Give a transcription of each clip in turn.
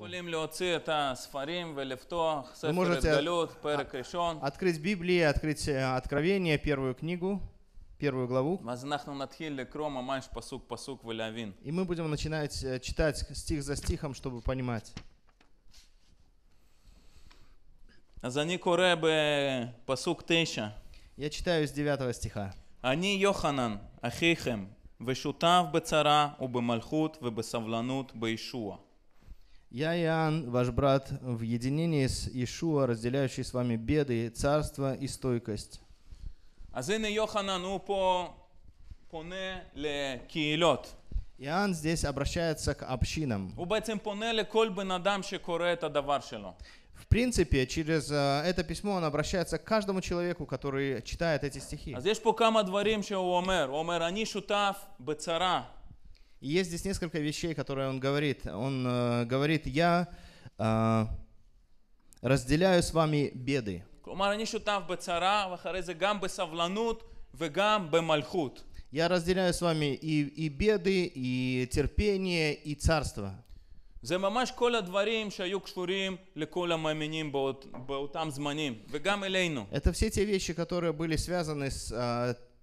Слову. Вы можете от, открыть Библию, открыть э, Откровение, первую книгу, первую главу. И мы будем начинать э, читать стих за стихом, чтобы понимать. Я читаю с 9 стиха. Они Йоханан אני יוחנן, אחיכם, ושותף בצרה ובמלכות ובסבלנות בישוע. Я, Иоанн, ваш брат, в единении с Ишуа, разделяющий с вами беды, царство и стойкость. Иоанн здесь обращается к общинам. В принципе, через э, это письмо он обращается к каждому человеку, который читает эти стихи. אז יש פה כמה דברים שהוא Омер. הוא אומר, шутав שותף בצרה. И есть здесь несколько вещей, которые он говорит. Он э, говорит, я э, разделяю с вами беды. Я разделяю с вами и, и беды, и терпение, и царство. זה ממש כל הדברים שהיו קשורים לכל המאמינים באות, באותם זמנים, וגם אלינו. Это все те вещи, которые были связаны с э,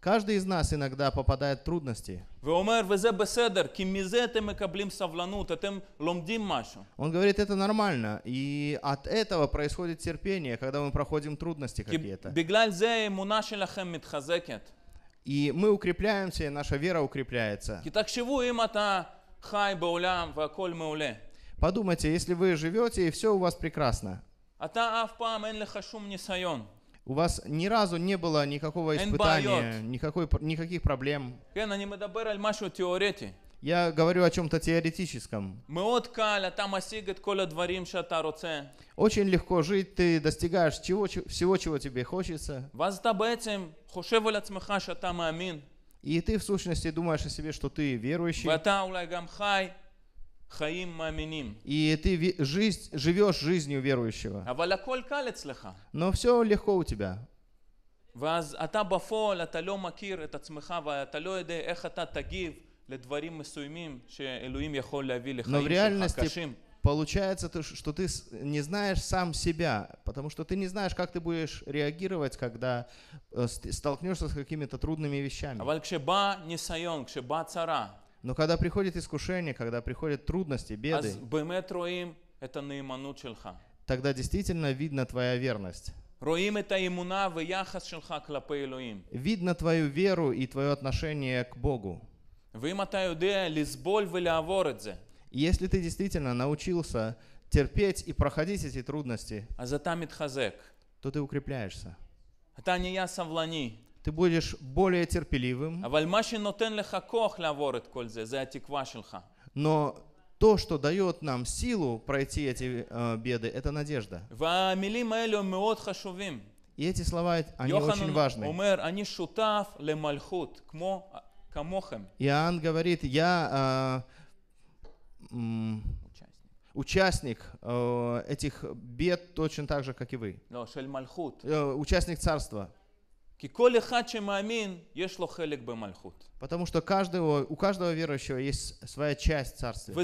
Каждый из нас иногда попадает в трудности. Он говорит, это нормально, и от этого происходит терпение, когда мы проходим трудности какие-то. И мы укрепляемся, и наша вера укрепляется. Подумайте, если вы живете, и все у вас прекрасно. У вас ни разу не было никакого испытания, никакой, никаких проблем. Я говорю о чем-то теоретическом. Очень легко жить, ты достигаешь чего, всего, чего тебе хочется. И ты в сущности думаешь о себе, что ты верующий. И ты жизнь, живешь жизнью верующего. А Но все легко у тебя. ואז אתה בפועל, אתה לא מכיר את עצמך ואתה לא יודע איך אתה תגיב לדברים מסוימים שאלוהים יכול להביא לחיים שלך קשים. Получается, что ты не знаешь сам себя, потому что ты не знаешь, как ты будешь реагировать, когда э, столкнешься с какими-то трудными вещами. А но когда приходит искушение, когда приходят трудности, беды, тогда действительно видна твоя верность. רואים Видно твою веру и твое отношение к Богу. Если ты действительно научился терпеть и проходить эти трудности, а то ты укрепляешься. А ты будешь более терпеливым. А Но то, что дает нам силу пройти эти э, беды, это надежда. И эти слова, они Йоханан очень важны. Иоанн говорит, я э, э, участник э, этих бед точно так же, как и вы. э, участник царства. Потому что каждого, у каждого верующего есть своя часть царствия.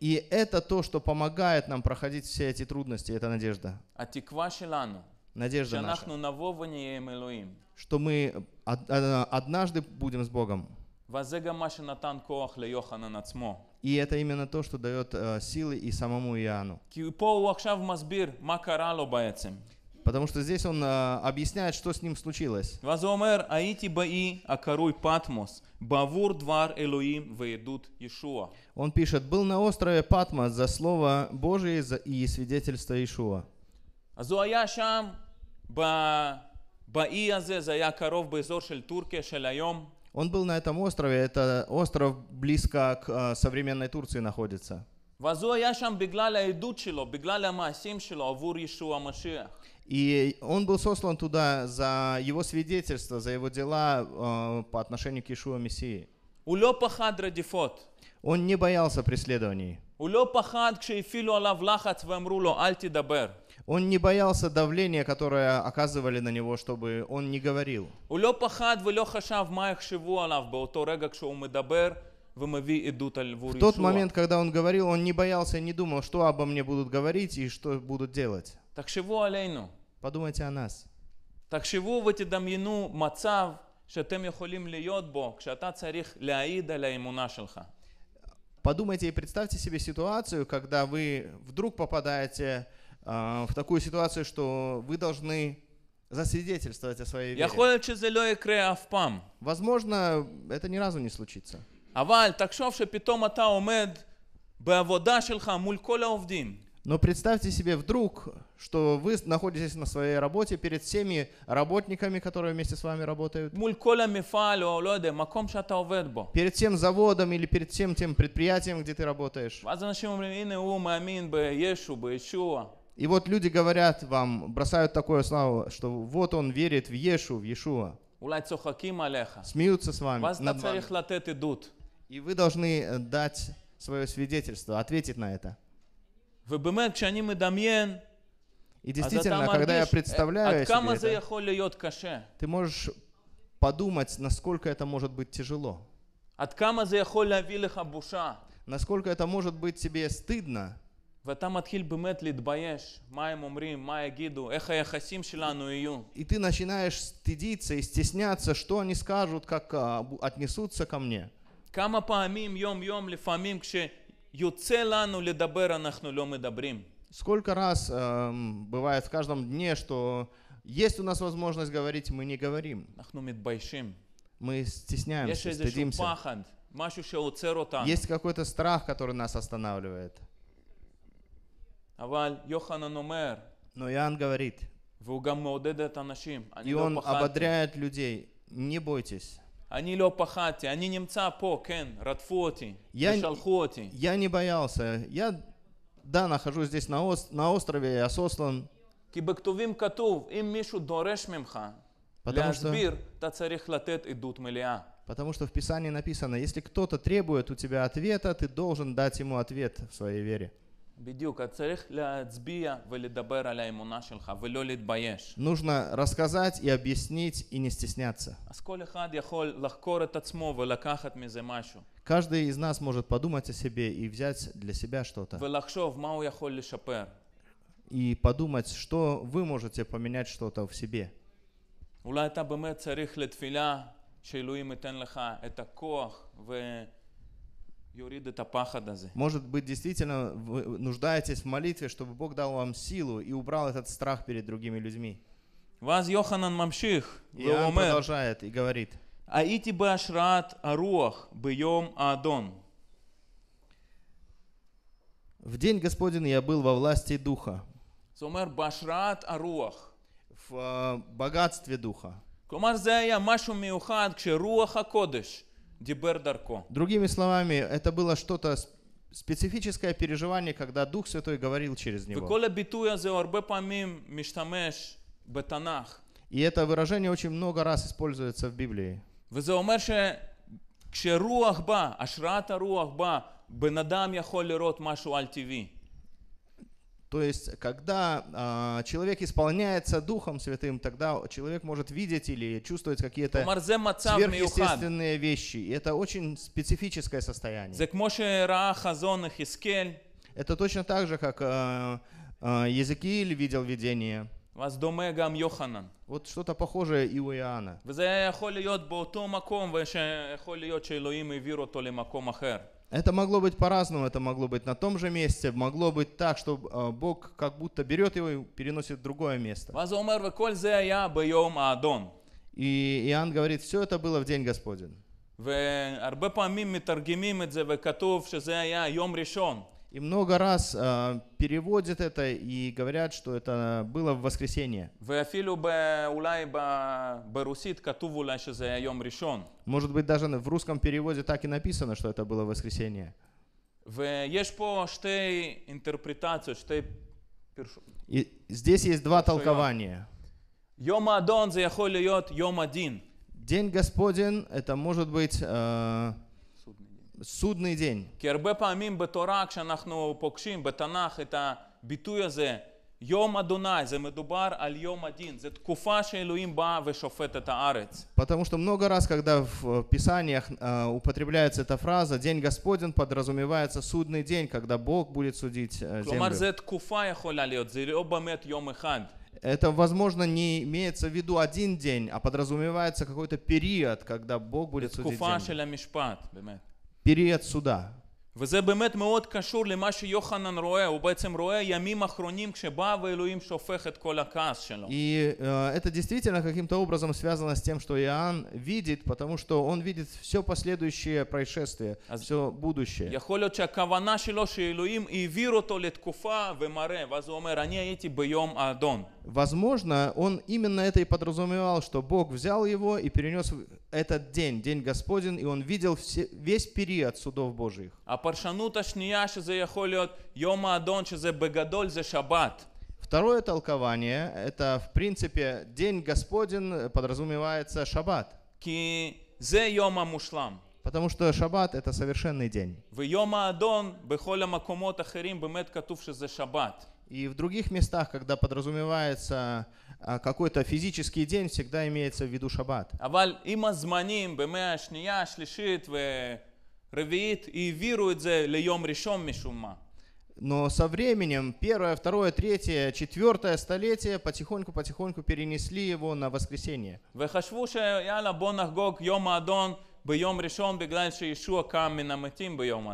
И это то, что помогает нам проходить все эти трудности, это надежда. А надежда наша, что мы однажды будем с Богом. И это именно то, что дает э, силы и самому Иоанну. Потому что здесь он э, объясняет, что с ним случилось. E он пишет, был на острове Патмос за слово Божие и свидетельство Иешуа. Азуая шам ба... באי הזה זה היה קרוב באזור он был на этом острове. Это остров близко к э, современной Турции находится. И он был сослан туда за его свидетельство, за его дела э, по отношению к Иешуа Мессии. Он не боялся преследований. הוא לא פחד כשהפעילו он не боялся давления, которое оказывали на него, чтобы он не говорил. В тот момент, когда он говорил, он не боялся и не думал, что обо мне будут говорить и что будут делать. Подумайте о нас. Подумайте и представьте себе ситуацию, когда вы вдруг попадаете в а, в такую ситуацию, что вы должны засвидетельствовать о своей вере. Я יכול שזה לא יקרה אף Возможно, это ни разу не случится. אבל תחשוב שפתאום אתה עומד בעבודה שלך מול כל העובדים. Но представьте себе вдруг, что вы находитесь на своей работе перед всеми работниками, которые вместе с вами работают. Перед тем заводом или перед тем тем предприятием, где ты работаешь. И вот люди говорят вам, бросают такое слово, что вот он верит в Ешу, в Иешуа. Смеются с вами, над вами. И вы должны э, дать свое свидетельство, ответить на это. И а действительно, когда я э, представляю себе это, ты можешь подумать, насколько это может быть тяжело. Насколько это может быть тебе стыдно. И ты начинаешь стыдиться и стесняться, что они скажут, как а, отнесутся ко мне. Сколько раз э, бывает в каждом дне, что есть у нас возможность говорить, мы не говорим. Мы стесняемся, стыдимся. Есть какой-то страх, который нас останавливает. Но Иоанн говорит, и он ободряет людей, не бойтесь. Они לא они немца по кен, радфоти, шалхоти. Я не боялся. Я, да, нахожусь здесь на, ос, на острове, я сослан. כי בכתובים כתוב, אם מישהו דורש ממך להסביר, אתה צריך לתת עדות מלאה. Потому что в Писании написано, если кто-то требует у тебя ответа, ты должен дать ему ответ в своей вере. בדיוק, אז צריך להצביע ולדבר על האמונה שלך ולא להתבייש. нужно рассказать и объяснить и не стесняться. אז כל אחד יכול לחקור את עצמו ולקחת מזה משהו. Каждый из нас может подумать о себе и взять для себя что-то. ולחשוב מה הוא יכול לשפר. И подумать, что вы можете поменять что-то в себе. אולי אתה באמת צריך לתפילה שאלוהים ייתן לך את הכוח ו... Может быть, действительно вы нуждаетесь в молитве, чтобы Бог дал вам силу и убрал этот страх перед другими людьми. Ваз Йоханан Мамших и Иоанн продолжает и говорит. Аити башрат аруах бьем адон. В день Господень я был во власти Духа. Сомер башрат аруах. В э, богатстве Духа. Кломар, зая машу миухад, кше руаха кодыш. Другими словами, это было что-то специфическое переживание, когда Дух Святой говорил через него. И это выражение очень много раз используется в Библии. כשרוח то есть, когда э, человек исполняется Духом Святым, тогда человек может видеть или чувствовать какие-то сверхъестественные вещи. И это очень специфическое состояние. Это точно так же, как э, э, видел видение. Вот что-то похожее и у Иоанна. Это могло быть по-разному, это могло быть на том же месте, могло быть так, что э, Бог как будто берет его и переносит в другое место. И Иоанн говорит, все это было в день Господень. והרבה פעמים מתרגמים את זה וכתוב שזה היה יום ראשון. И много раз э, переводят это и говорят, что это было в воскресенье. Может быть, даже в русском переводе так и написано, что это было воскресенье. И здесь есть два толкования. День Господень, это может быть... Э, судный день. Потому что много раз, когда в э, Писаниях э, употребляется эта фраза, День Господень подразумевается судный день, когда Бог будет судить э, землю. Это, возможно, не имеется в виду один день, а подразумевается какой-то период, когда Бог будет судить землю период суда. וזה באמת מאוד קשור למה שיוחנן רואה, הוא בעצם רואה ימים אחרונים כשבא ואלוהים שופך את כל הכעס שלו. И э, это действительно каким-то образом связано с тем, что Иоанн видит, потому что он видит все последующее происшествие, а все будущее. יכול להיות שהכוונה שלו שאלוהים העביר אותו לתקופה ומראה, ואז הוא אומר, אני הייתי ביום האדון. Возможно, он именно это и подразумевал, что Бог взял его и перенес этот день, день Господень, и он видел все, весь период судов Божьих. А паршанута шния, что за может йома адон, что за бегадоль, за шаббат. Второе толкование, это в принципе день Господень э, подразумевается шаббат. Ки зе йома мушлам. Потому что шаббат это совершенный день. В йома адон, бехоля макомот ахерим, бемет катув, что шаббат. И в других местах, когда подразумевается а какой-то физический день всегда имеется в виду шаббат. אבל עם הזמנים במאה השנייה, השלישית ורביעית העבירו את זה ליום ראשון משום מה. Но со временем первое, второе, третье, четвертое столетие потихоньку-потихоньку перенесли его на воскресенье. וחשבו שיאללה בוא נחגוג יום האדון ביום ראשון בגלל שישוע קם מן המתים ביום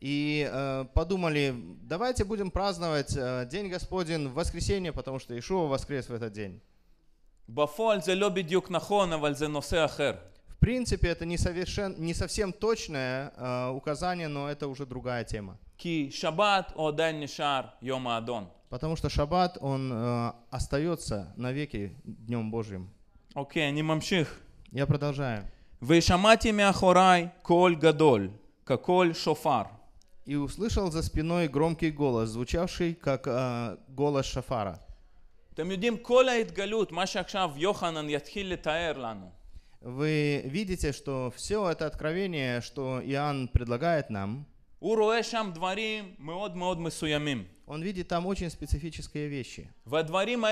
и э, подумали, давайте будем праздновать э, День Господень в воскресенье, потому что Ишуа воскрес в этот день. В принципе, это не, совершен, не совсем точное э, указание, но это уже другая тема. Потому что шаббат, он э, остается навеки Днем Божьим. Окей, okay, не мамших. Я продолжаю. «Вешамати мяхорай коль гадоль, каколь шофар» и услышал за спиной громкий голос, звучавший как э, голос шафара. Вы видите, что все это откровение, что Иоанн предлагает нам, Он видит там очень специфические вещи. והדברים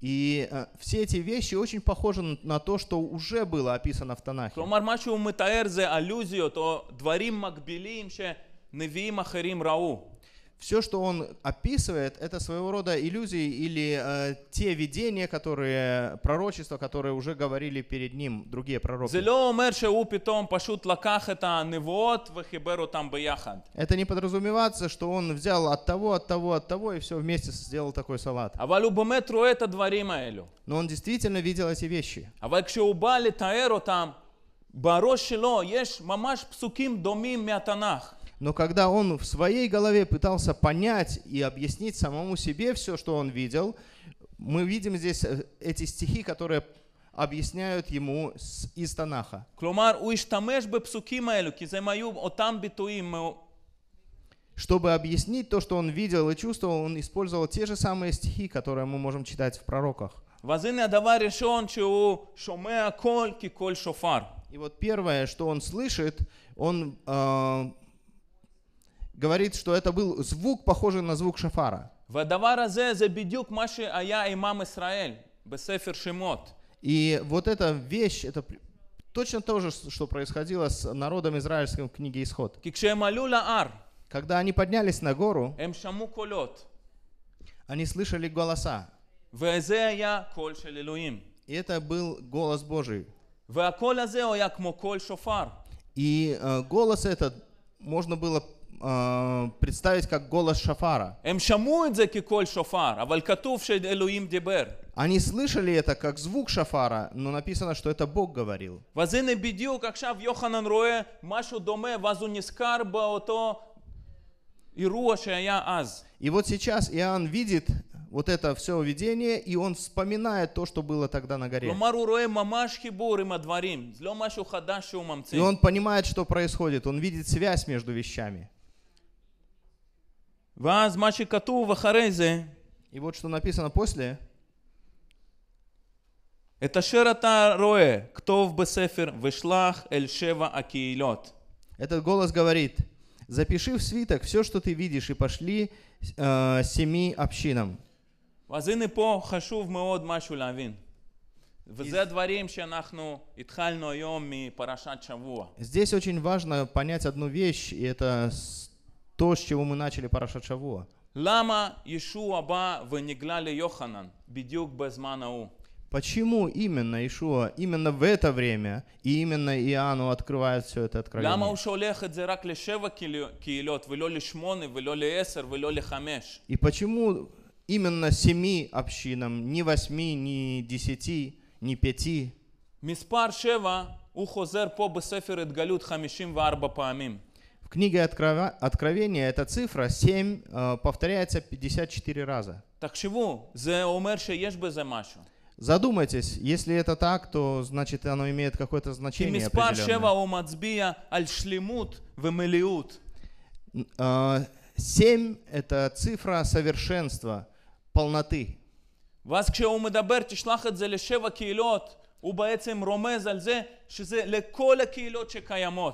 и э, все эти вещи очень похожи на то, что уже было описано в Танахе. כלומר, מה שהוא מתאר זה אלוזיות או דברים מקבילים שנביאים אחרים ראו все, что он описывает, это своего рода иллюзии или э, те видения, которые, пророчества, которые уже говорили перед ним другие пророки. Это не подразумевается, что он взял от того, от того, от того и все вместе сделал такой салат. А Но он действительно видел эти вещи. А убали там барошило, есть мамаш псуким דומים мятанах но когда он в своей голове пытался понять и объяснить самому себе все, что он видел, мы видим здесь э, эти стихи, которые объясняют ему из Танаха. Чтобы объяснить то, что он видел и чувствовал, он использовал те же самые стихи, которые мы можем читать в пророках. И вот первое, что он слышит, он э, говорит, что это был звук, похожий на звук шафара. И вот эта вещь, это точно то же, что происходило с народом израильским в книге Исход. Когда они поднялись на гору, «Эм они слышали голоса. И это был голос Божий. А И э, голос этот можно было Э, представить как голос шафара. Они слышали это как звук шафара, но написано, что это Бог говорил. И вот сейчас Иоанн видит вот это все видение, и он вспоминает то, что было тогда на горе. И он понимает, что происходит, он видит связь между вещами. ואז מה שכתוב אחרי זה, И вот что написано после, את אשר אתה רואה, כתוב בספר, ושלח אל שבע הקהילות. Этот голос говорит, запиши в свиток все, что ты видишь, и пошли э, семи общинам. אז הנה פה חשוב מאוד משהו להבין. וזה הדברים שאנחנו התחלנו היום מפרשת שבוע. Здесь очень важно понять одну вещь, и это то, с чего мы начали Парашат Лама Иешуа ба венегляле Йоханан, бедюк безман ау. Почему именно Ишуа, именно в это время, и именно Иоанну открывает все это откровение? И почему именно семи общинам, не восьми, не десяти, не пяти? Миспар Шева у по Бесефер Эдгалют 54 פעמים. В книге Откровения эта цифра 7 э, повторяется 54 раза. Так чего? За омерше ешь бы за машу. Задумайтесь, если это так, то значит оно имеет какое-то значение определенное. Э, семь – это цифра совершенства, полноты. ואז כשהוא מדבר, תשלח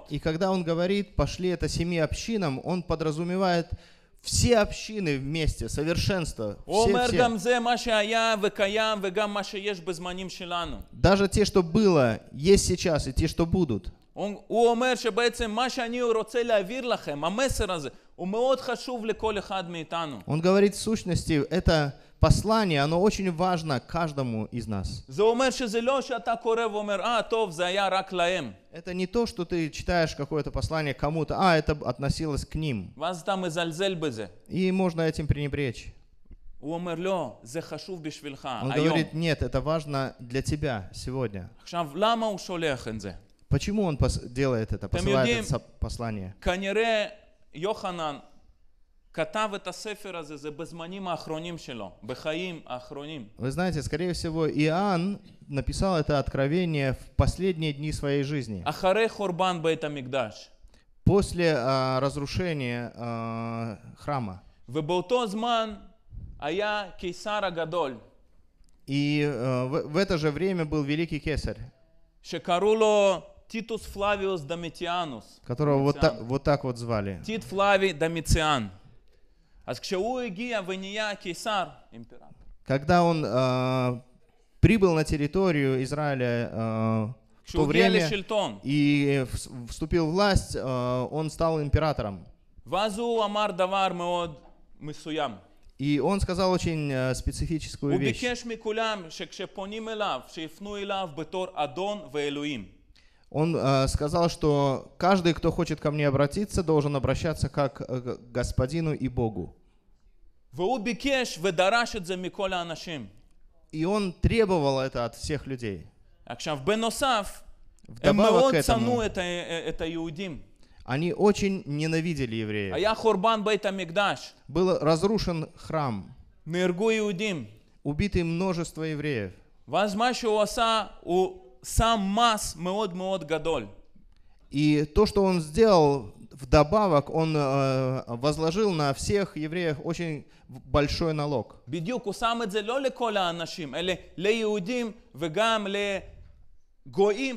и когда он говорит, пошли это семи общинам, он подразумевает все общины вместе, совершенство. Все, все. Даже те, что было, есть сейчас, и те, что будут. הוא, הוא אומר שבעצם מה שאני רוצה להעביר לכם, המסר הזה, הוא מאוד חשוב לכל אחד מאיתנו. Он говорит в сущности, это послание, оно очень важно каждому из нас. זה אומר שזה לא שאתה קורא ואומר, אה, טוב, זה היה רק להם. Это не то, что ты читаешь какое-то послание кому-то, а, это относилось к ним. ואז אתה מזלזל בזה. И можно этим пренебречь. הוא אומר, לא, זה חשוב בשבילך, Он היום. А говорит, нет, это важно для тебя сегодня. עכשיו, למה הוא שולח את זה? Почему он делает это, посылает יודעים, это послание? Канере Йоханан катав это הספר הזה, זה בזמנים האחרונים שלו, בחיים האחרונים. Вы знаете, скорее всего, Иоанн написал это откровение в последние дни своей жизни. Ахаре хорбан בית המקדש. После uh, разрушения uh, храма. ובאותו זמן היה קיסר הגדול. И uh, в, в это же время был великий кесарь. Шекаруло Титус Флавиус Домитианус. Которого вот, та, вот так вот звали. Тит Флавий Домициан. А к Егия Вения Кейсар, император. Когда он э, прибыл на территорию Израиля э, в то время и вступил в власть, э, он стал императором. Вазу Амар Давар Мисуям. И он сказал очень специфическую вещь. Он э, сказал, что каждый, кто хочет ко мне обратиться, должен обращаться как к э, Господину и Богу. И он требовал это от всех людей. А Вдобавок эм к этому, это э, э, это иудим. они очень ненавидели евреев. А Был разрушен храм. Убиты множество евреев. ואז מה שהוא עשה, сам мас меод меод гадоль. И то, что он сделал, вдобавок он э, возложил на всех евреев очень большой налог. בדיוק, הוא שם את זה לא לכל האנשים, אלא ליהודים וגם לגויים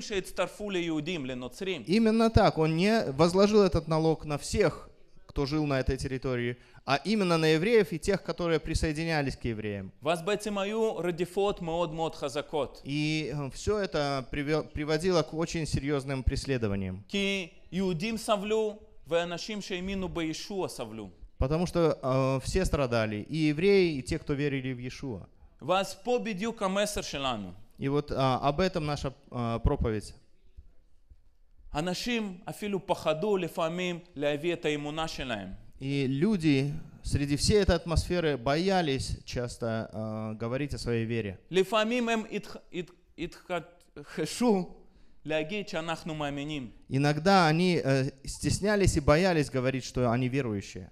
Именно так, он не возложил этот налог на всех кто жил на этой территории, а именно на евреев и тех, которые присоединялись к евреям. Вас хазакот. И э, все это приводило к очень серьезным преследованиям. Ки Потому что э, все страдали, и евреи, и те, кто верили в Иешуа. Вас победил И вот э, об этом наша э, проповедь. אנשים אפילו פחדו לפעמים להביא את האמונה שלהם. И люди среди всей этой атмосферы боялись часто э, говорить о своей вере. Эм хешу Иногда они э, стеснялись и боялись говорить, что они верующие.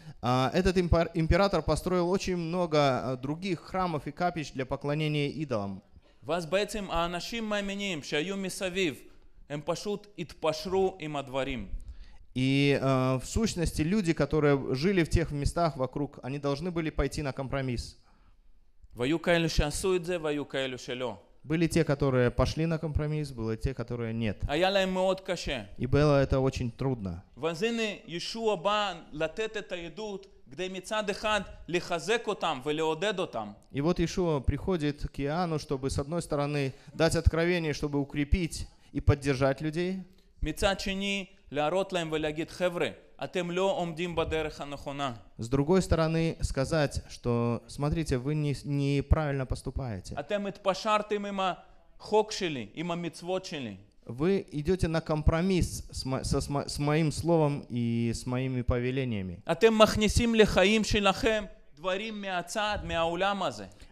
А, этот император построил очень много а, других храмов и капищ для поклонения идолам. ואז בעצם האנשים מאמינים שהיו מסביב, הם פשוט התפשרו עם הדברים. И э, в сущности люди, которые жили в тех местах вокруг, они должны были пойти на компромисс. והיו כאלו שעשו были те, которые пошли на компромисс, были те, которые нет. А и было это очень трудно. И вот Иешуа приходит к Иоанну, чтобы с одной стороны дать откровение, чтобы укрепить и поддержать людей. מצד שני, а с другой стороны, сказать, что, смотрите, вы не, неправильно поступаете. А вы идете на компромисс с, мо, со, с моим словом и с моими повелениями. А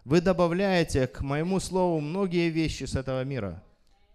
вы добавляете к моему слову многие вещи с этого мира.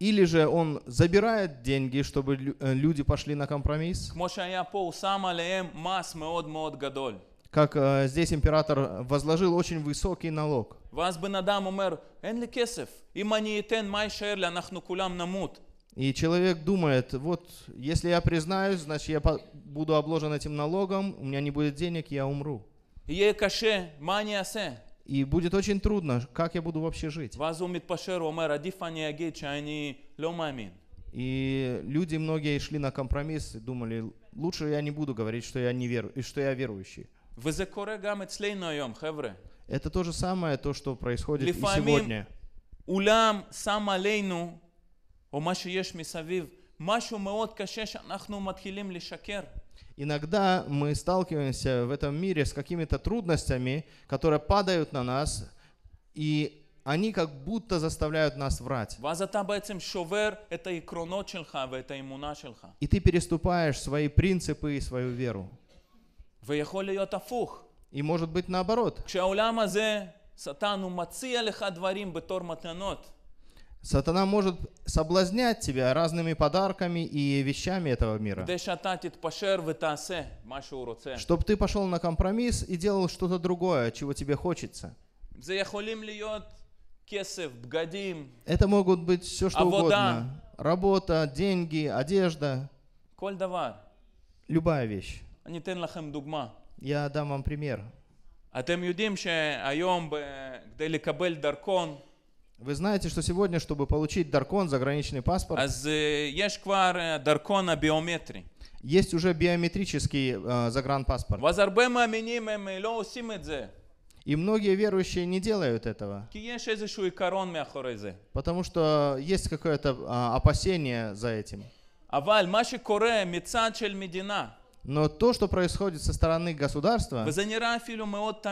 Или же он забирает деньги, чтобы э, люди пошли на компромисс. Как э, здесь император возложил очень высокий налог. И человек думает, вот если я признаюсь, значит я буду обложен этим налогом, у меня не будет денег, я умру. יהיה קשה, מה אני и будет очень трудно, как я буду вообще жить. И люди многие шли на компромисс и думали, лучше я не буду говорить, что я, не веру, и что я верующий. Это то же самое, то, что происходит и сегодня. אולם שם עלינו, או מה שיש מסביב, משהו מאוד קשה שאנחנו מתחילים לשקר. Иногда мы сталкиваемся в этом мире с какими-то трудностями, которые падают на нас, и они как будто заставляют нас врать. И ты переступаешь свои принципы и свою веру. И может быть наоборот. כשהעולם הזה, שטן, הוא מציע לך דברים בתור מתנות. Сатана может соблазнять тебя разными подарками и вещами этого мира. Чтобы ты пошел на компромисс и делал что-то другое, чего тебе хочется. Это могут быть все, что а угодно. Работа, деньги, одежда. Любая вещь. Я дам вам пример. אתם יודעים שהיום כדי לקבל דרכון вы знаете, что сегодня, чтобы получить даркон, заграничный паспорт, Аз אה, יש כבר אה, есть уже биометрический э, загранпаспорт. ואז הרבה מאמינים И многие верующие не делают этого, כי יש איזשהו עיקרון מאחורי потому что есть какое-то а, опасение за этим. אבל מה коре מצד медина. Но то, что происходит со стороны государства, וזה נראה אפילו מאוד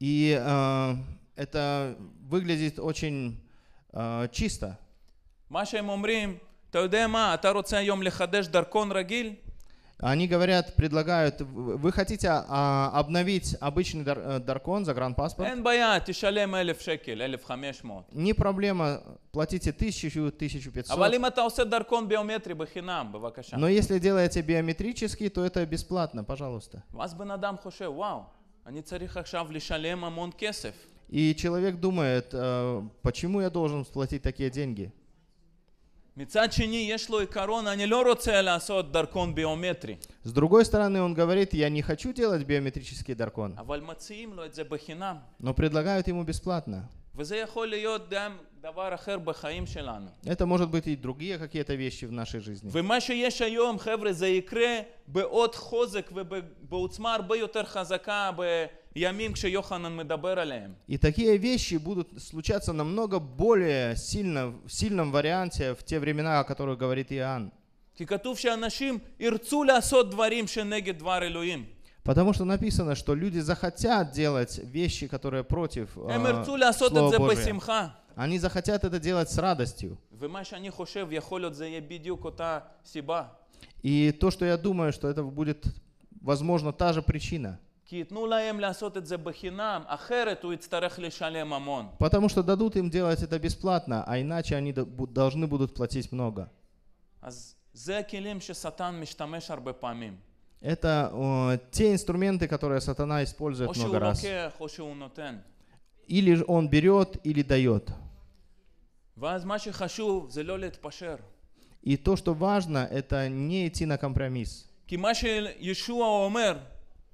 и э, это выглядит очень э, чисто. А Они говорят, предлагают, вы хотите а, обновить обычный дар, э, даркон, загранпаспорт? אין בעיה, Не проблема, платите тысячу тысячу пятьсот. А Но если делаете биометрический, то это бесплатно, пожалуйста. ואז בן אדם חושב, וואו, אני צריך עכשיו лишалем амон кесев. И человек думает, э, почему я должен платить такие деньги? С другой стороны, он говорит, я не хочу делать биометрический даркон. А Но предлагают ему бесплатно. Это может быть и другие какие-то вещи в нашей жизни. ומה и такие вещи будут случаться намного более сильно, в сильном варианте в те времена, о которых говорит Иоанн. Потому что написано, что люди захотят делать вещи, которые против э, Слова Божия. Они захотят это делать с радостью. И то, что я думаю, что это будет, возможно, та же причина. Потому что дадут им делать это бесплатно, а иначе они должны будут платить много. Это о, те инструменты, которые сатана использует много раз. Или он берет, или дает. И то, что важно, это не идти на компромисс. כי מה שישוע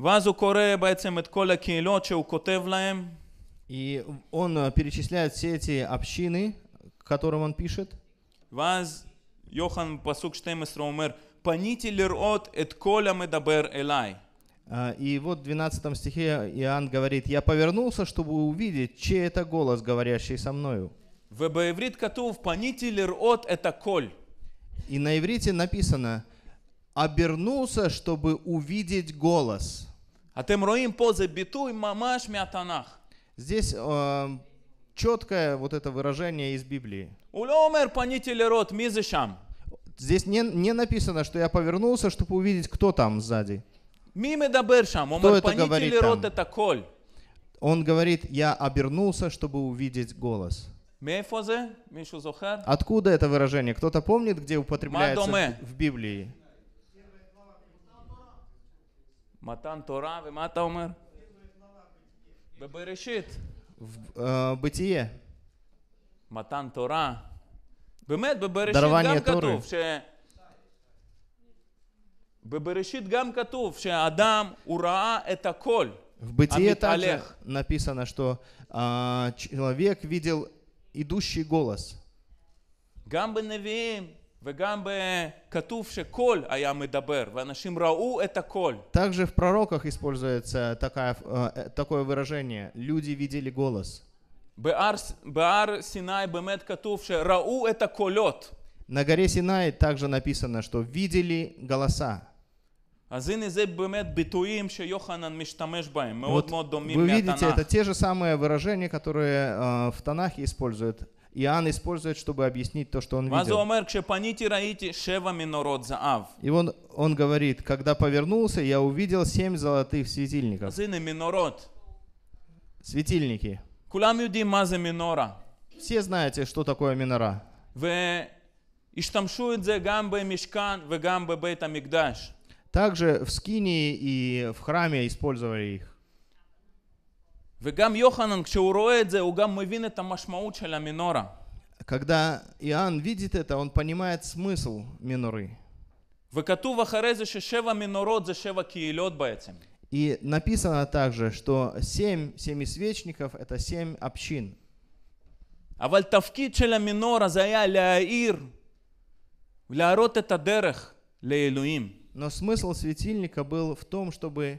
ואז הוא קורא בעצם את כל הקהילות שהוא כותב להם. И он э, перечисляет все эти общины, которым он пишет. Ваз Йохан פסוק 12 אומר, פניתי לראות את כל המדבר אליי. Э, и вот в 12 стихе Иоанн говорит, «Я повернулся, чтобы увидеть, чей это голос, говорящий со мною». Э, в ובעברית כתוב, פניתי לראות это коль. И на иврите написано, обернулся, чтобы увидеть голос. Здесь э, четкое вот это выражение из Библии. Здесь не, не написано, что я повернулся, чтобы увидеть, кто там сзади. מי מדבר שם? הוא Он говорит, я обернулся, чтобы увидеть голос. Откуда это выражение? Кто-то помнит, где употребляется в Библии? Матан Тора, ומה אתה אומר? בבראשית. בытие. מתן תורה. באמת, בבראשית גם כתוב ש... בבראשית גם כתוב שהאדם הוא ראה את הכל. В Бытие также написано, что а, человек видел идущий голос. גם בנביאים וגם כתוב שקול היה מדבר, ואנשים ראו את הקול. Также в пророках используется такая, э, такое выражение «люди видели голос». בהר סיני באמת כתוב שראו את הקולות. На горе Синай также написано, что видели голоса. אז הנה זה באמת ביטויים שיוחנן משתמש Вы видите, это те же самые выражения, которые э, в Танахе используют Иоанн использует, чтобы объяснить то, что он видел. И он, он говорит, когда повернулся, я увидел семь золотых светильников. Светильники. Все знаете, что такое минора. Также в Скинии и в храме использовали их. וגם יוחנן, כשהוא רואה את זה, הוא גם מבין את המשמעות של המנורה. Когда Иоанн видит это, он понимает смысл миноры. וכתוב אחרי זה ששבע מנורות זה שבע קהילות בעצם. И написано также, что семь семисвечников – это семь общин. אבל תפקיד של המנורה זה היה להאיר, להראות את הדרך לאלוהים. Но смысл светильника был в том, чтобы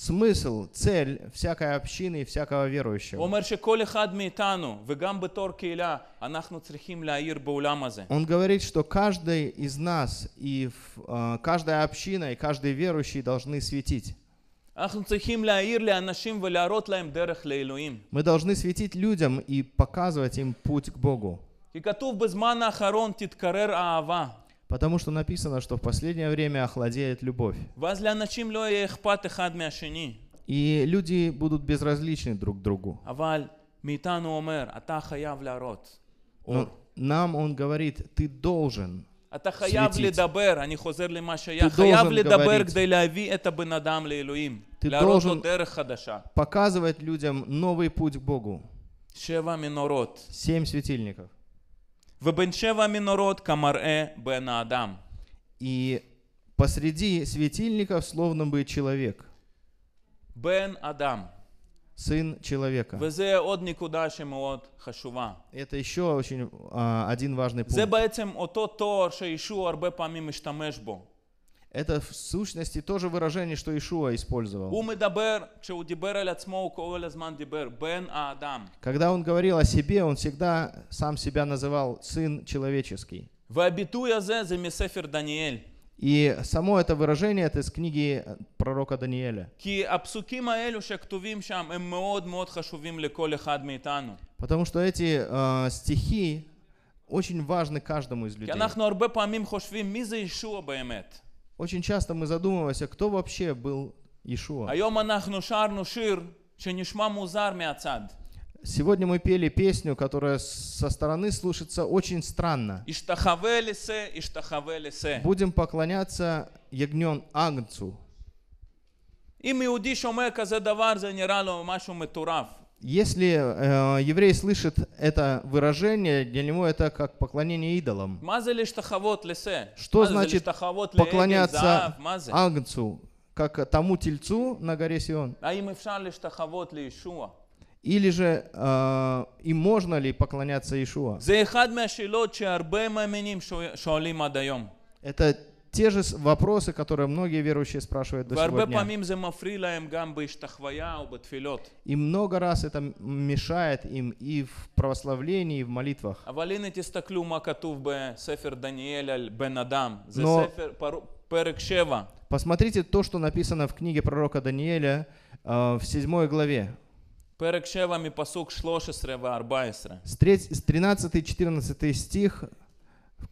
смысл, цель всякой общины и всякого верующего. Он говорит, что каждый из нас и а, каждая община и каждый верующий должны светить. Мы должны светить людям и показывать им путь к Богу. Потому что написано, что в последнее время охладеет любовь. И люди будут безразличны друг другу. Но а ну. нам он говорит, ты должен а светить. חייב סביצית. לדבר, אני показывать людям новый путь к Богу. семь светильников. Вебеншева Минород Камаре э, Бен Адам. И посреди светильников словно бы человек. Бен Адам. Сын человека. Везе от никуда, чем от Хашува. Это еще очень, uh, один важный пункт. זה בעצם אותו תואר שישוע הרבה פעמים משתמש בו. Это в сущности тоже выражение, что Ишуа использовал. А Когда он говорил о себе, он всегда сам себя называл «сын человеческий». И само это выражение это из книги э, пророка Даниэля. Эм Потому что эти э, стихи очень важны каждому из людей. Очень часто мы задумываемся, кто вообще был Иешуа. Сегодня мы пели песню, которая со стороны слушается очень странно. Будем поклоняться ягнен Агнцу. אם יהודי שומע כזה דבר, זה נראה לו משהו если э, еврей слышит это выражение, для него это как поклонение идолам. Что значит поклоняться Агнцу, как тому тельцу на горе Сион? А Или же э, им можно ли поклоняться Иешуа? Это те же вопросы, которые многие верующие спрашивают до сегодня. И много раз это мешает им и в православлении, и в молитвах. А Но посмотрите то, что написано в книге пророка Даниэля э, в 7 главе. С 13-14 стих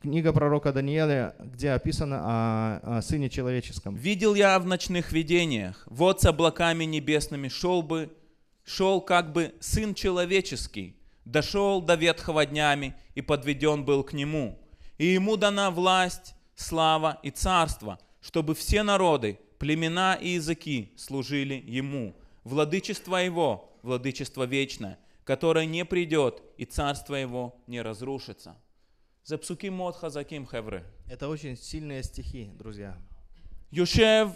Книга пророка Даниила, где описано о, о Сыне Человеческом. «Видел я в ночных видениях, вот с облаками небесными шел бы, шел как бы Сын Человеческий, дошел до ветхого днями и подведен был к Нему. И Ему дана власть, слава и царство, чтобы все народы, племена и языки служили Ему. Владычество Его, владычество вечное, которое не придет, и царство Его не разрушится». זה פסוקים מאוד חזקים, חבר'ה. Это очень сильные стихи, друзья. יושב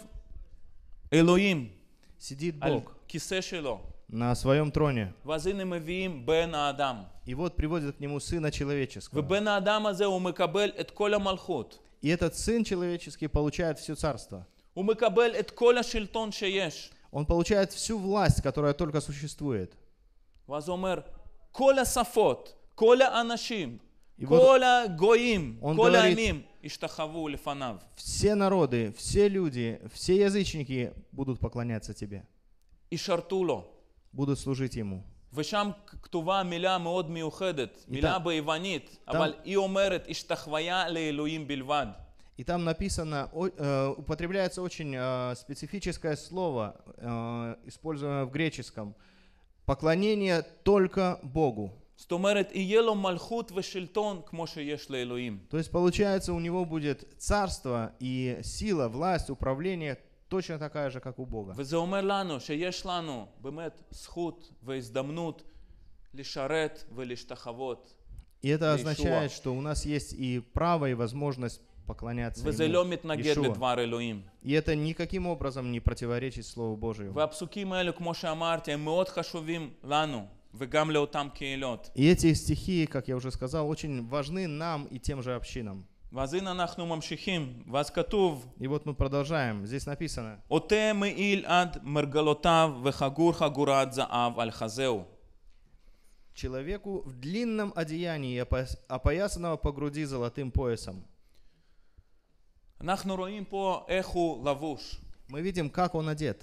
אלוהים. Сидит על Бог. כיסא שלו. на своем троне. И вот приводит к нему Сына Человеческого. И этот Сын Человеческий получает все царство. Он получает всю власть, которая только существует. ואז אומר, כל השפות, כל и Коля вот Гоим, он Коля говорит, Амим, Иштахаву Лефанав. Все народы, все люди, все язычники будут поклоняться тебе. И Шартуло. Будут служить ему. ושם כתובה מילה מאוד מיוחדת, מילה ביוונית, אבל היא אומרת השתחוויה לאלוהים בלבד. И там написано, э, употребляется очень э, специфическое слово, э, используемое в греческом, поклонение только Богу. То есть получается у него будет царство и сила, власть, управление точно такая же, как у Бога. וזה אומר לנו שיש לנו באמת זכות והזדמנות לשרת ולהשתחוות. И это означает, что у нас есть и право, и возможность поклоняться וזה לא מתנגד לדבר אלוהים. И это никаким образом не противоречит Слову Божьему. והפסוקים האלו, כמו שאמרתי, הם מאוד חשובים לנו. И эти стихи, как я уже сказал, очень важны нам и тем же общинам. и вот мы продолжаем, здесь написано, עוטה מעיל עד מרגלותיו וחגור חגורת זהב על Человеку в длинном одеянии, опоясанного по груди золотым поясом. Мы видим, как он одет.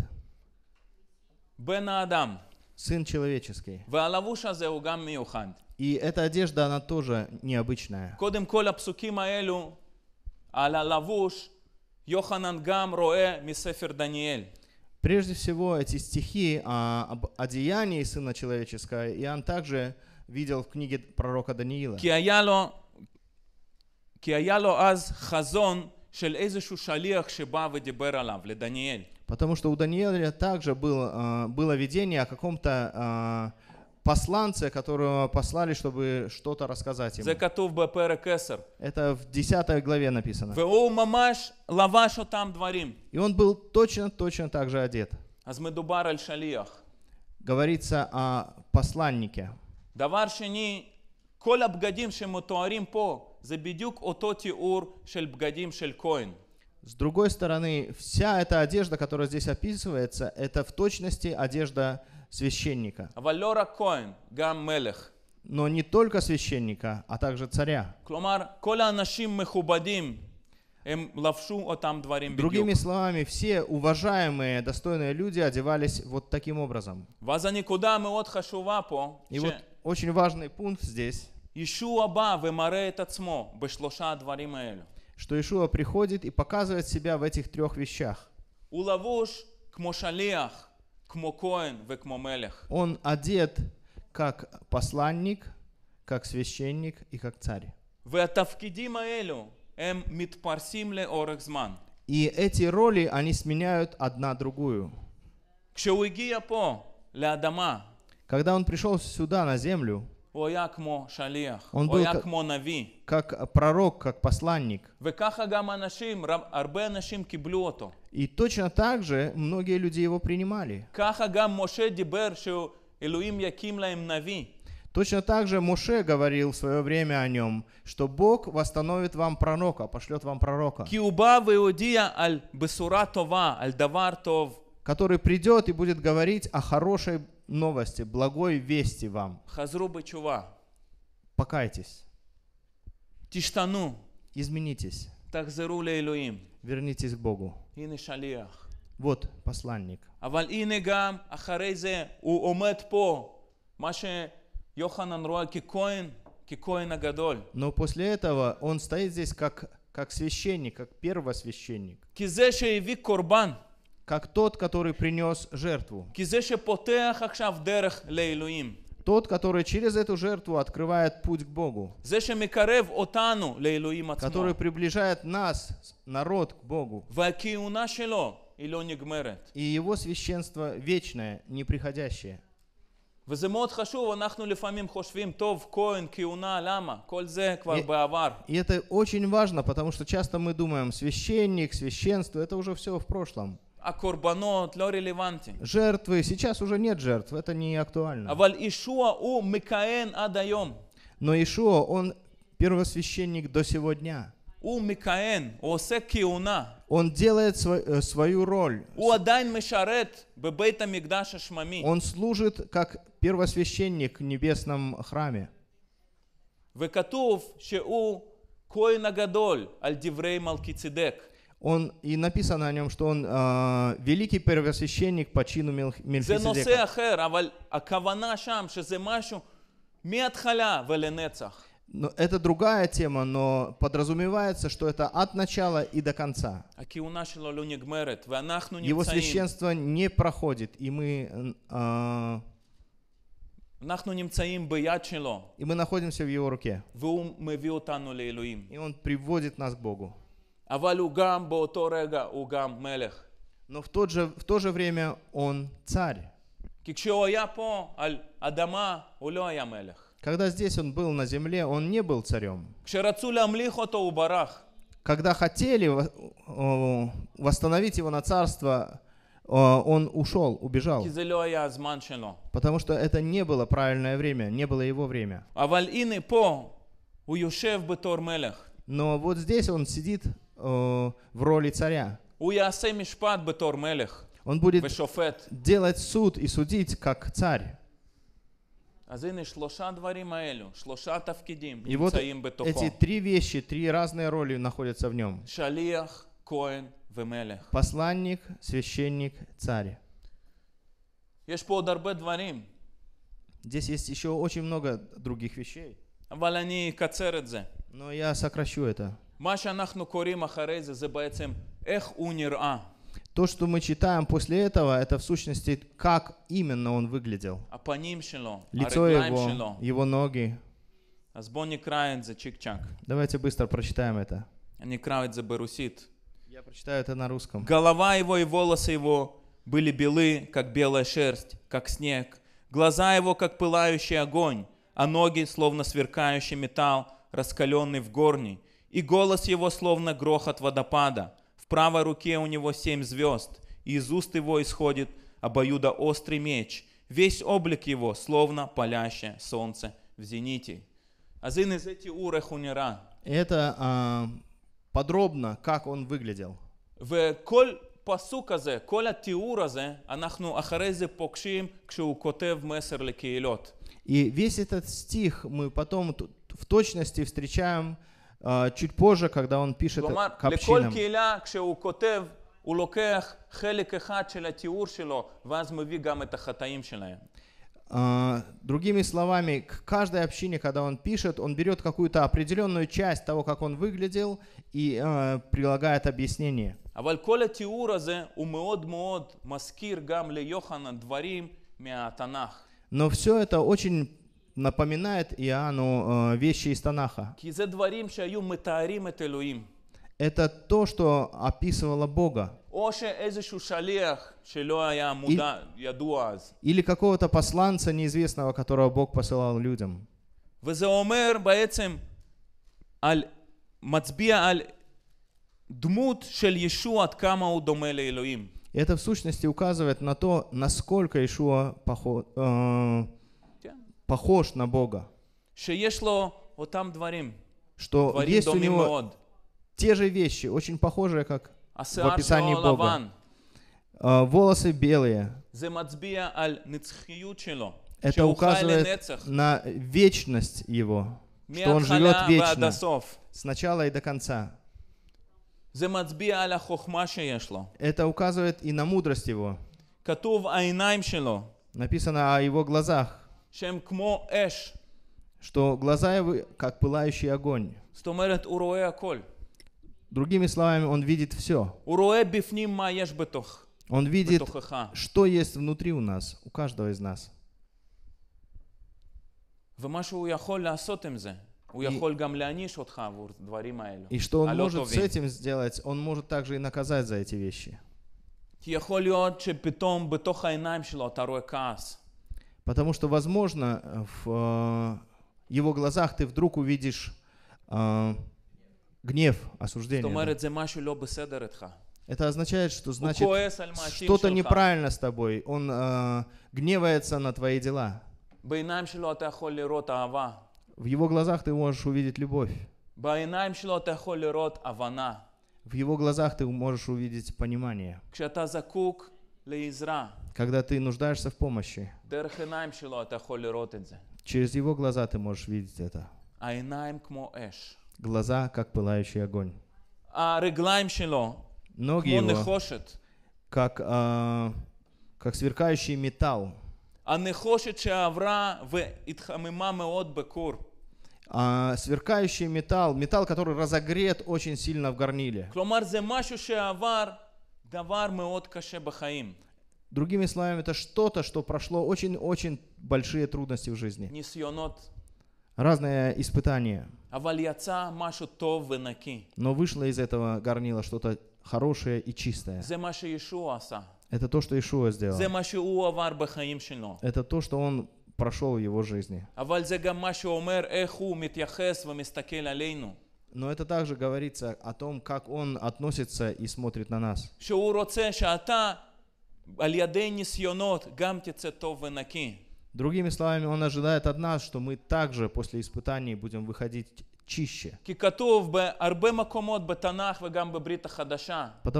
Бен Адам. Сын человеческий. И эта одежда, она тоже необычная. Прежде всего, эти стихи о, об одеянии Сына Человеческого Иоанн также видел в книге пророка Даниила. כי היה לו אז חזון של איזשהו שליח שבא ודיבר עליו, Потому что у Даниила также было, а, было видение о каком-то а, посланце, которого послали, чтобы что-то рассказать ему. Закатув Бапера Кесар. Это в 10 главе написано. Веу мамаш лавашо там дворим. И он был точно-точно так же одет. Азмедубар аль шалиях. Говорится о посланнике. Давар шени коль шему шемутуарим по, за ототи ур шель бгадим шель коин. С другой стороны, вся эта одежда, которая здесь описывается, это в точности одежда священника. Но не только священника, а также царя. Эм Другими словами, все уважаемые, достойные люди одевались вот таким образом. И вот очень важный пункт здесь. Иешуа бא ומראה את עצמו בשלושה הדברים האלו что Иешуа приходит и показывает себя в этих трех вещах. Улавуш кмо шалиах, кмо коэн ве кмо мелех. Он одет как посланник, как священник и как царь. והתפקידים האלו הם מתפרסים לאורך זמן. И эти роли, они сменяют одна другую. כשהוא הגיע פה, לאדמה, когда он пришел сюда, на землю, он был как, как пророк, как посланник. И точно так же многие люди его принимали. Точно так же Моше говорил в свое время о нем, что Бог восстановит вам пророка, пошлет вам пророка. Который придет и будет говорить о хорошей новости, благой вести вам. Хазру чува Покайтесь. Тиштану. Изменитесь. Тахзеру лейлуим. Вернитесь к Богу. ины шалиях. Вот посланник. אבל הנה גם אחרי у омет по פה, Йоханан שיוחנן רואה ככהן, ככהן הגדול. Но после этого он стоит здесь как, как священник, как первосвященник. כי זה שהביא קורבן как тот, который принес жертву. Тот, который через эту жертву открывает путь к Богу. Который приближает нас, народ, к Богу. E и его священство вечное, неприходящее. וזה מאוד חשוב, אנחנו לפעמים חושבים, טוב, כהן, כהונה, למה? כל זה כבר בעבר. И это очень важно, потому что часто мы думаем, священник, священство, это уже все в прошлом. А корбанот ло Жертвы, сейчас уже нет жертв, это не актуально. Аваль Ишуа у Микаэн адаем. Но Ишуа, он первосвященник до сегодня. У Микаэн, осе киуна. Он делает свой, э, свою роль. У адайн мешарет бебейта мигдаша шмами. Он служит как первосвященник в небесном храме. Векатув шеу коин агадоль аль диврей малкицидек. Он, и написано о нем, что он э, великий первосвященник по чину Мельхиседека. А а но это другая тема, но подразумевается, что это от начала и до конца. Его священство не проходит, и мы... Э, И мы находимся в его руке. И он приводит нас к Богу. Но в, тот же, в то же время он царь. Когда здесь он был на земле, он не был царем. Когда хотели восстановить его на царство, он ушел, убежал. Потому что это не было правильное время, не было его время. Но вот здесь он сидит э, в роли царя. Он будет делать суд и судить как царь. И вот эти три вещи, три разные роли находятся в нем. שליח, כהן ומלך. посланник, священник, царь. Здесь есть еще очень много других вещей. Но я сокращу это. מה שאנחנו קוראים אחרי זה, זה בעצם То, что мы читаем после этого, это в сущности, как именно он выглядел. А а Лицо его, его ноги. А Давайте быстро прочитаем это. Я прочитаю это на русском. Голова его и волосы его были белы, как белая шерсть, как снег. Глаза его, как пылающий огонь, а ноги, словно сверкающий металл, раскаленный в горне и голос его словно грохот водопада. В правой руке у него семь звезд, и из уст его исходит обоюдо острый меч. Весь облик его словно палящее солнце в зените. Азин из эти урехунера. Это а, подробно, как он выглядел. В коль посуказе הזה, כל התיאור הזה, אנחנו אחרי זה פוגשים כשהוא כותב מסר И весь этот стих мы потом в точности встречаем а, чуть позже, когда он пишет к общинам. הוא а, Другими словами, к каждой общине, когда он пишет, он берет какую-то определенную часть того, как он выглядел, и э, прилагает объяснение. Но все это очень напоминает Иоанну э, вещи из Танаха. E Это то, что описывало Бога. E или, или какого-то посланца неизвестного, которого Бог посылал людям. Это в сущности указывает на то, насколько Ишуа похож, э, похож на Бога. Что есть у него те же вещи, очень похожие, как а в описании Бога. А, волосы белые. Это указывает на вечность его, что он живет вечно, с начала и до конца. Это указывает и на мудрость его. Написано о его глазах что глаза его как пылающий огонь. Другими словами, он видит все. Он видит, что есть внутри у нас, у каждого из нас. А и, и что он может с этим сделать, он может также и наказать за эти вещи. כי יכול להיות שפתאום בתוך העיניים שלו אתה Потому что, возможно, в э, его глазах ты вдруг увидишь э, гнев, осуждение. Да? Это означает, что значит что-то неправильно с тобой. Он э, гневается на твои дела. В его глазах ты можешь увидеть любовь. В его глазах ты можешь увидеть понимание когда ты нуждаешься в помощи, через его глаза ты можешь видеть это. Глаза, как пылающий огонь. А Ноги его, как, а, как сверкающий металл. А, а, сверкающий металл, металл, который разогрет очень сильно в горниле. Другими словами, это что-то, что прошло очень-очень большие трудности в жизни. Разные испытания. Но вышло из этого горнила что-то хорошее и чистое. Это то, что Ишуа сделал. Это то, что он прошел в его жизни. Но это также говорится о том, как он относится и смотрит на нас. Другими словами, он ожидает от нас, что мы также после испытаний будем выходить чище. Потому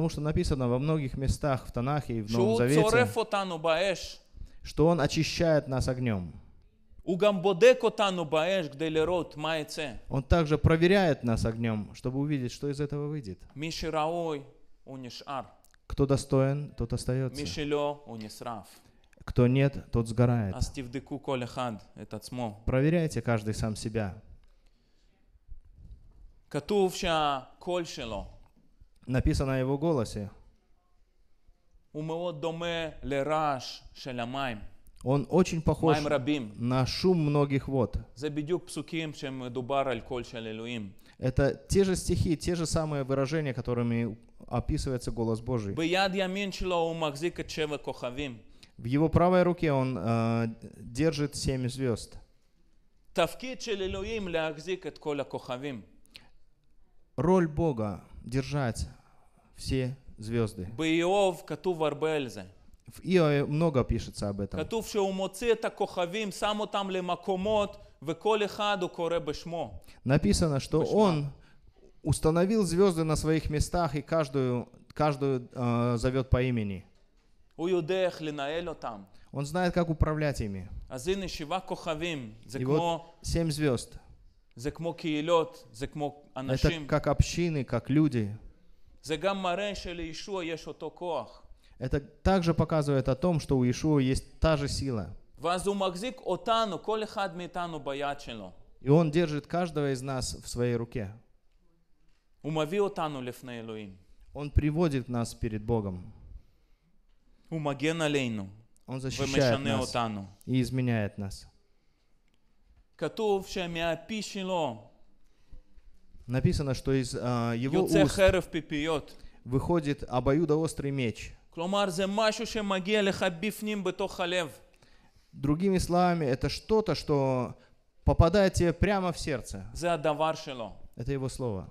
что написано во многих местах в Танахе и в Новом Завете, что Он очищает нас огнем. Он также проверяет нас огнем, чтобы увидеть, что из этого выйдет. Кто достоин, тот остается. Кто нет, тот сгорает. А Проверяйте каждый сам себя. Написано о его голосе. Он очень похож на шум многих вод. Это те же стихи, те же самые выражения, которыми описывается голос Божий. В его правой руке он э, держит семь звезд. Роль Бога держать все звезды. В Иове много пишется об этом. כתוב שהוא מוציא את הכוכבים, שם אותם למקומות, וכל אחד הוא קורא Написано, что он установил звезды на своих местах и каждую, каждую э, зовет по имени. Он знает, как управлять ими. И вот семь звезд. Это как общины, как люди. Это также показывает о том, что у Иешуа есть та же сила. И он держит каждого из нас в своей руке. Он приводит нас перед Богом. Он защищает нас и изменяет нас. Написано, что из uh, его уст выходит обоюдоострый меч. Другими словами, это что-то, что попадает тебе прямо в сердце. Это его слово.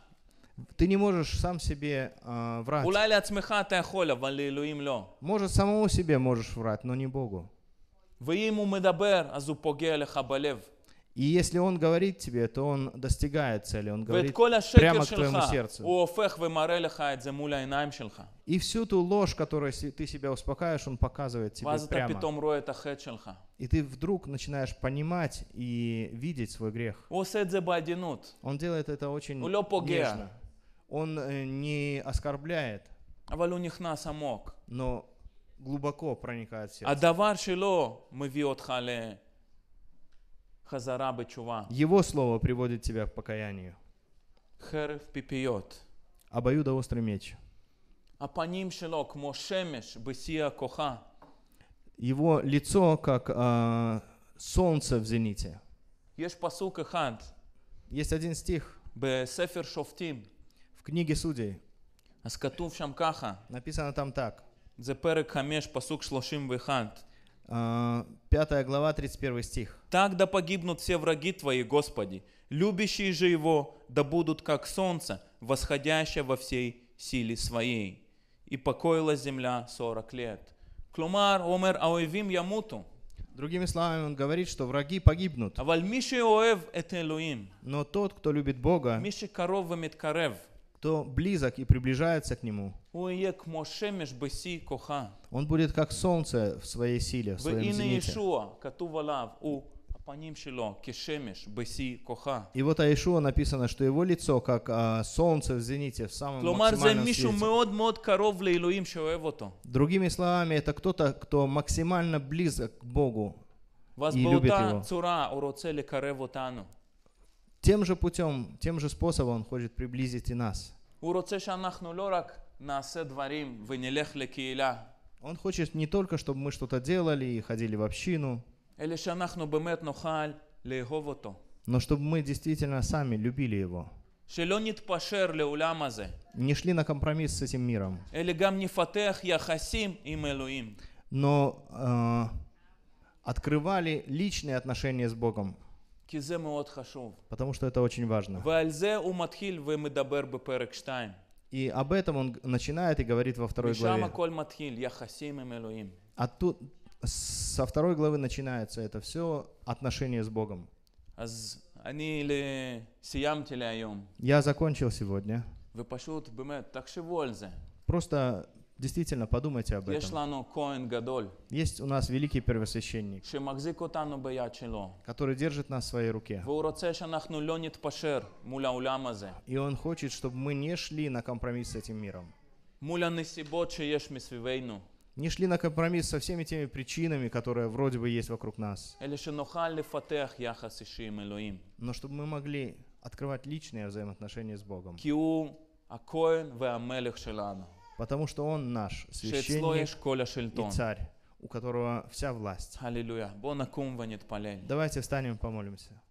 Ты не можешь сам себе э, врать. Может, самому себе можешь врать, но не Богу. И если он говорит тебе, то он достигает цели, он говорит прямо к твоему сердцу. E и всю ту ложь, которую ты себя успокаиваешь, он показывает тебе прямо. И ты вдруг начинаешь понимать и видеть свой грех. Он делает это очень нежно он э, не оскорбляет. אבל הוא נכנס עמוק. Но глубоко проникает в сердце. הדבר мы виот хале לחזרה чува. Его слово приводит тебя к покаянию. חרב פיפיות. Обоюдоострый меч. А по ним שלו כמו שמש בשיא коха. Его лицо как э, солнце в зените. יש פסוק אחד. Есть один стих. Бе сефер שופטים. В книге Судей. אז כתוב написано там так. זה פרק 5, פסוק 31. Пятая глава, 31 стих. «Так да погибнут все враги Твои, Господи, любящие же Его, да будут как солнце, восходящее во всей силе своей. И покоилась земля 40 лет». Клумар, омер, аоевим ямуту. Другими словами, он говорит, что враги погибнут. А Но тот, кто любит Бога, кто близок и приближается к Нему, он будет как солнце в своей силе, в своем зените. И вот о Аишуа написано, что его лицо как а, солнце в зените, в самом максимальном свете. Другими словами, это кто-то, кто максимально близок к Богу и любит его. Тем же путем, тем же способом Он хочет приблизить и нас. Он хочет не только, чтобы мы что-то делали и ходили в общину, но чтобы мы действительно сами любили Его. Не шли на компромисс с этим миром. Но э, открывали личные отношения с Богом. Потому что это очень важно. И об этом он начинает и говорит во второй главе. А тут со второй главы начинается это все отношение с Богом. Я закончил сегодня. Просто Действительно, подумайте об этом. Есть у нас великий первосвященник, который держит нас в своей руке. И он хочет, чтобы мы не шли на компромисс с этим миром. Не шли на компромисс со всеми теми причинами, которые вроде бы есть вокруг нас. Но чтобы мы могли открывать личные взаимоотношения с Богом. А потому что Он наш священник и царь, у которого вся власть. Аллилуйя. Давайте встанем и помолимся.